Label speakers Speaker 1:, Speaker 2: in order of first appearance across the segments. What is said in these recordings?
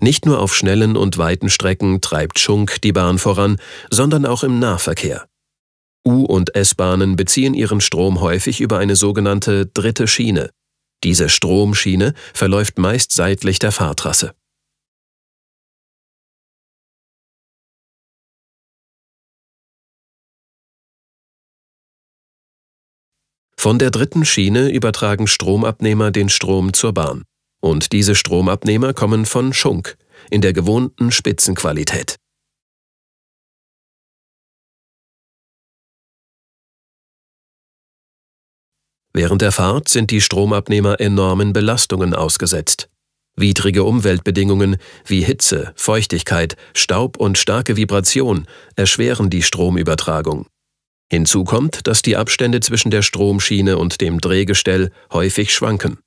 Speaker 1: Nicht nur auf schnellen und weiten Strecken treibt Schunk die Bahn voran, sondern auch im Nahverkehr. U- und S-Bahnen beziehen ihren Strom häufig über eine sogenannte dritte Schiene. Diese Stromschiene verläuft meist seitlich
Speaker 2: der
Speaker 3: Fahrtrasse.
Speaker 2: Von
Speaker 1: der dritten Schiene übertragen Stromabnehmer den Strom zur Bahn. Und diese Stromabnehmer kommen von Schunk in der gewohnten Spitzenqualität. Während der Fahrt sind die Stromabnehmer enormen Belastungen ausgesetzt. Widrige Umweltbedingungen wie Hitze, Feuchtigkeit, Staub und starke Vibration erschweren die Stromübertragung. Hinzu kommt, dass die Abstände zwischen der Stromschiene und dem Drehgestell häufig schwanken.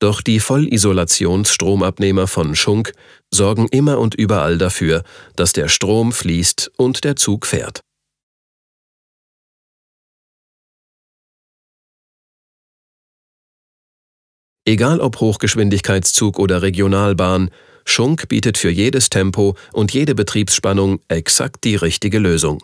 Speaker 1: Doch die Vollisolationsstromabnehmer von Schunk sorgen immer und überall dafür, dass der Strom fließt und der
Speaker 3: Zug fährt.
Speaker 1: Egal ob Hochgeschwindigkeitszug oder Regionalbahn, Schunk bietet für jedes Tempo und jede Betriebsspannung exakt die richtige
Speaker 3: Lösung.